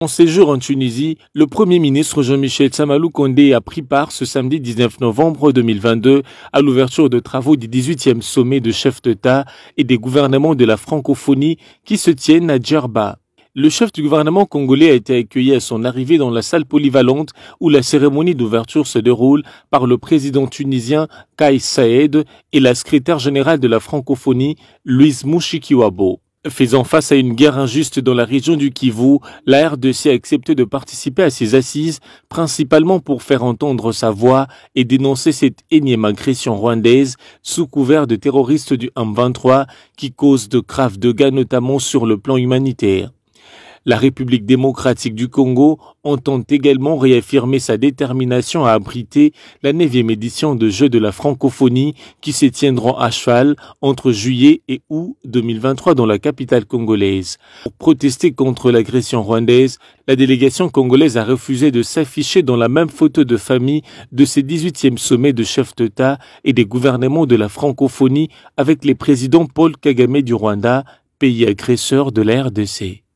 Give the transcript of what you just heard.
En séjour en Tunisie, le Premier ministre Jean-Michel Samalou Kondé a pris part ce samedi 19 novembre 2022 à l'ouverture de travaux du 18e sommet de chefs d'État et des gouvernements de la francophonie qui se tiennent à Djerba. Le chef du gouvernement congolais a été accueilli à son arrivée dans la salle polyvalente où la cérémonie d'ouverture se déroule par le président tunisien Kais Saed et la secrétaire générale de la francophonie Louise Mouchikiwabo. Faisant face à une guerre injuste dans la région du Kivu, la RDC a accepté de participer à ces assises, principalement pour faire entendre sa voix et dénoncer cette énième agression rwandaise sous couvert de terroristes du M23 qui causent de graves dégâts notamment sur le plan humanitaire. La République démocratique du Congo entend également réaffirmer sa détermination à abriter la neuvième édition de Jeux de la francophonie qui se tiendront à cheval entre juillet et août 2023 dans la capitale congolaise. Pour protester contre l'agression rwandaise, la délégation congolaise a refusé de s'afficher dans la même photo de famille de ses 18e sommets de chefs d'État et des gouvernements de la francophonie avec les présidents Paul Kagame du Rwanda, pays agresseur de la RDC.